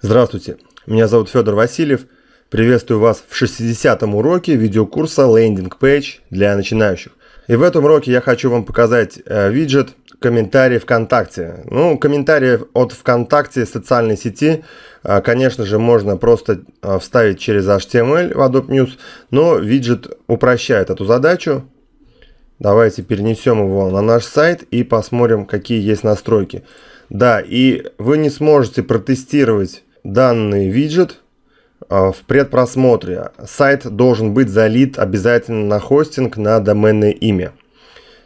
Здравствуйте, меня зовут Федор Васильев. Приветствую вас в 60-м уроке видеокурса Landing Page для начинающих. И в этом уроке я хочу вам показать э, виджет комментарий ВКонтакте. Ну, комментарии от ВКонтакте, социальной сети, э, конечно же, можно просто э, вставить через HTML эм в Adobe News, но виджет упрощает эту задачу. Давайте перенесем его на наш сайт и посмотрим, какие есть настройки. Да, и вы не сможете протестировать данный виджет э, в предпросмотре. Сайт должен быть залит обязательно на хостинг на доменное имя.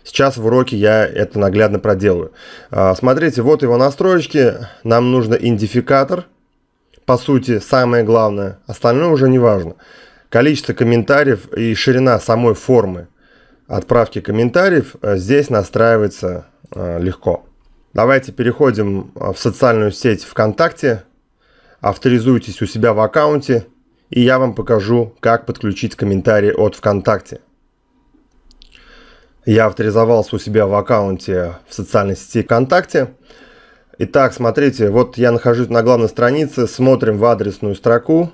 Сейчас в уроке я это наглядно проделаю. Э, смотрите, вот его настроечки. Нам нужно идентификатор. По сути, самое главное. Остальное уже не важно. Количество комментариев и ширина самой формы отправки комментариев э, здесь настраивается легко. Давайте переходим в социальную сеть ВКонтакте авторизуйтесь у себя в аккаунте, и я вам покажу, как подключить комментарии от ВКонтакте. Я авторизовался у себя в аккаунте в социальной сети ВКонтакте. Итак, смотрите, вот я нахожусь на главной странице, смотрим в адресную строку.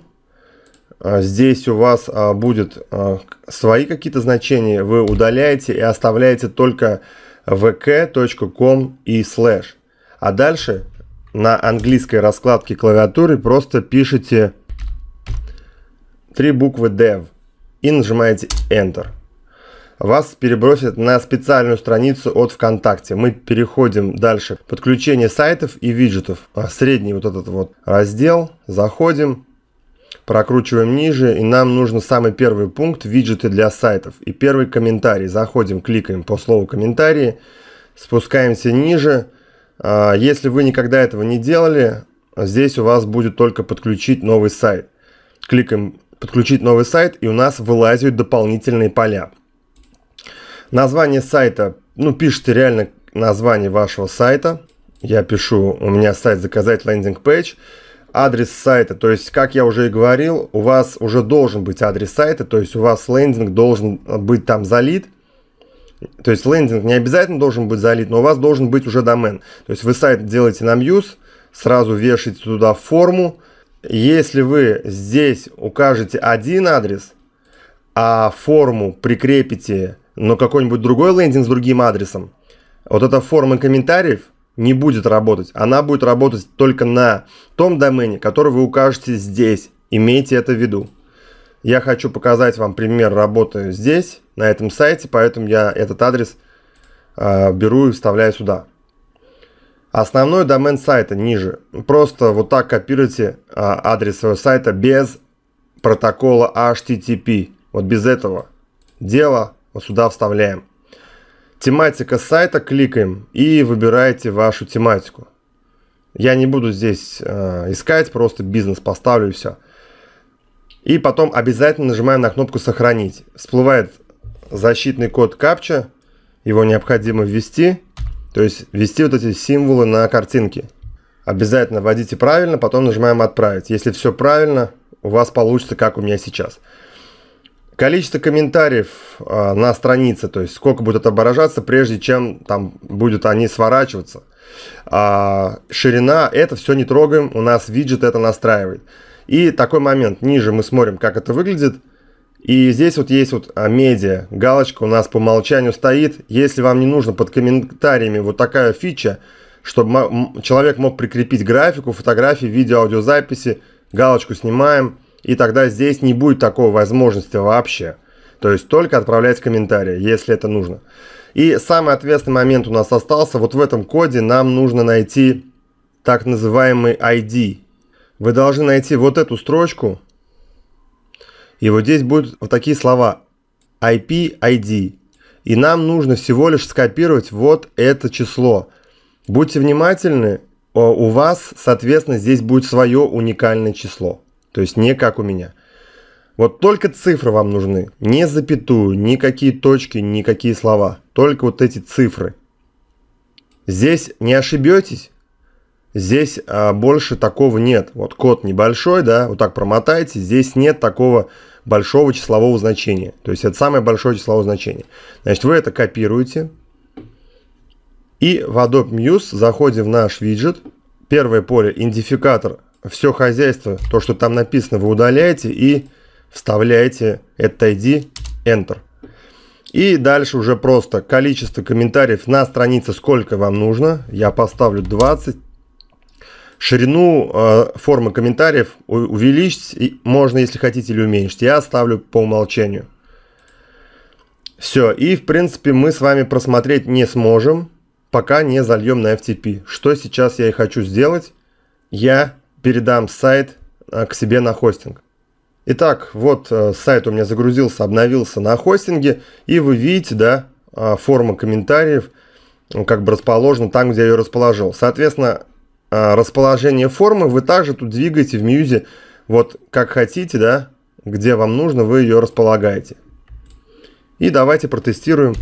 А, здесь у вас а, будет а, свои какие-то значения, вы удаляете и оставляете только vk.com и слэш. А дальше на английской раскладке клавиатуры просто пишете три буквы dev и нажимаете Enter. Вас перебросят на специальную страницу от ВКонтакте. Мы переходим дальше. Подключение сайтов и виджетов. А, средний вот этот вот раздел. Заходим, прокручиваем ниже, и нам нужен самый первый пункт – виджеты для сайтов. И первый комментарий. Заходим, кликаем по слову «комментарии», спускаемся ниже – а, если вы никогда этого не делали, здесь у вас будет только подключить новый сайт. Кликаем подключить новый сайт, и у нас вылазят дополнительные поля. Название сайта, ну, пишите реально название вашего сайта. Я пишу, у меня сайт заказать лендинг пейдж. Адрес сайта, то есть, как я уже и говорил, у вас уже должен быть адрес сайта, то есть у вас лендинг должен быть там залит. То есть лендинг не обязательно должен быть залит, но у вас должен быть уже домен. То есть вы сайт делаете на Muse, сразу вешаете туда форму. Если вы здесь укажете один адрес, а форму прикрепите на какой-нибудь другой лендинг с другим адресом, вот эта форма комментариев не будет работать. Она будет работать только на том домене, который вы укажете здесь. Имейте это в виду. Я хочу показать вам пример работы здесь, на этом сайте, поэтому я этот адрес э, беру и вставляю сюда. Основной домен сайта ниже. Просто вот так копируйте э, адрес своего сайта без протокола HTTP. Вот без этого дела вот сюда вставляем. Тематика сайта кликаем и выбираете вашу тематику. Я не буду здесь э, искать, просто бизнес поставлю и все. И потом обязательно нажимаем на кнопку «Сохранить». Всплывает защитный код капча. Его необходимо ввести. То есть ввести вот эти символы на картинке. Обязательно вводите правильно, потом нажимаем «Отправить». Если все правильно, у вас получится, как у меня сейчас. Количество комментариев э, на странице, то есть сколько будет отображаться, прежде чем там будут они сворачиваться. А, ширина, это все не трогаем, у нас виджет это настраивает. И такой момент. Ниже мы смотрим, как это выглядит. И здесь вот есть вот а, медиа, галочка у нас по умолчанию стоит. Если вам не нужно под комментариями вот такая фича, чтобы человек мог прикрепить графику, фотографии, видео, аудиозаписи, галочку снимаем, и тогда здесь не будет такой возможности вообще. То есть только отправлять комментарии, если это нужно. И самый ответственный момент у нас остался. Вот в этом коде нам нужно найти так называемый ID. Вы должны найти вот эту строчку. И вот здесь будут вот такие слова. IP, ID. И нам нужно всего лишь скопировать вот это число. Будьте внимательны, у вас, соответственно, здесь будет свое уникальное число. То есть не как у меня. Вот только цифры вам нужны. Не запятую, никакие точки, никакие слова. Только вот эти цифры. Здесь не ошибетесь, Здесь а, больше такого нет. Вот код небольшой, да, вот так промотайте. Здесь нет такого большого числового значения. То есть это самое большое числовое значение. Значит, вы это копируете. И в Adobe Muse заходим в наш виджет. Первое поле идентификатор. Все хозяйство, то, что там написано, вы удаляете и вставляете этот ID Enter. И дальше уже просто количество комментариев на странице, сколько вам нужно. Я поставлю 20, Ширину э, формы комментариев увеличить можно, если хотите, или уменьшить. Я оставлю по умолчанию. Все, и в принципе мы с вами просмотреть не сможем, пока не зальем на FTP. Что сейчас я и хочу сделать, я передам сайт э, к себе на хостинг. Итак, вот э, сайт у меня загрузился, обновился на хостинге, и вы видите, да, э, форма комментариев как бы расположена там, где я ее расположил. Соответственно, Э, расположение формы вы также тут двигаете в Мьюзе вот как хотите, да, где вам нужно, вы ее располагаете. И давайте протестируем.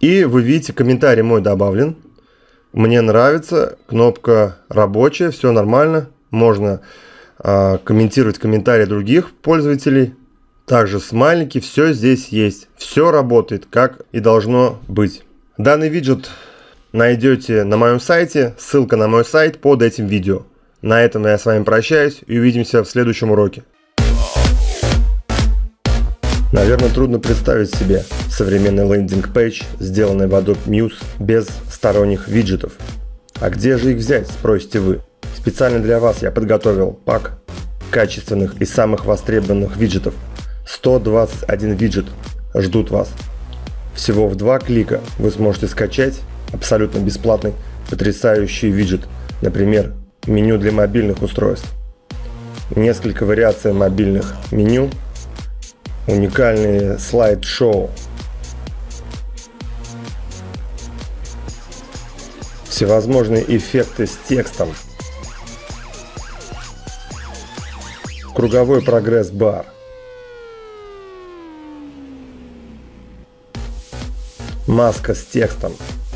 И вы видите, комментарий мой добавлен. Мне нравится, кнопка рабочая, все нормально. Можно э, комментировать комментарии других пользователей. Также смайлики, все здесь есть. Все работает, как и должно быть. Данный виджет найдете на моем сайте, ссылка на мой сайт под этим видео. На этом я с вами прощаюсь и увидимся в следующем уроке. Наверное, трудно представить себе современный лендинг-пейдж, сделанный в Adobe Muse без сторонних виджетов. А где же их взять, спросите вы? Специально для вас я подготовил пак качественных и самых востребованных виджетов. 121 виджет ждут вас. Всего в два клика вы сможете скачать абсолютно бесплатный, потрясающий виджет, например, меню для мобильных устройств. Несколько вариаций мобильных меню, уникальные слайд-шоу. Всевозможные эффекты с текстом. Круговой прогресс-бар. Маска с текстом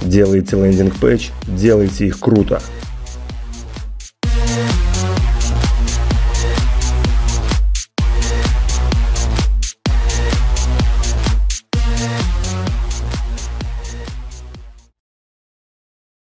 делайте лендинг-пэч, делайте их круто.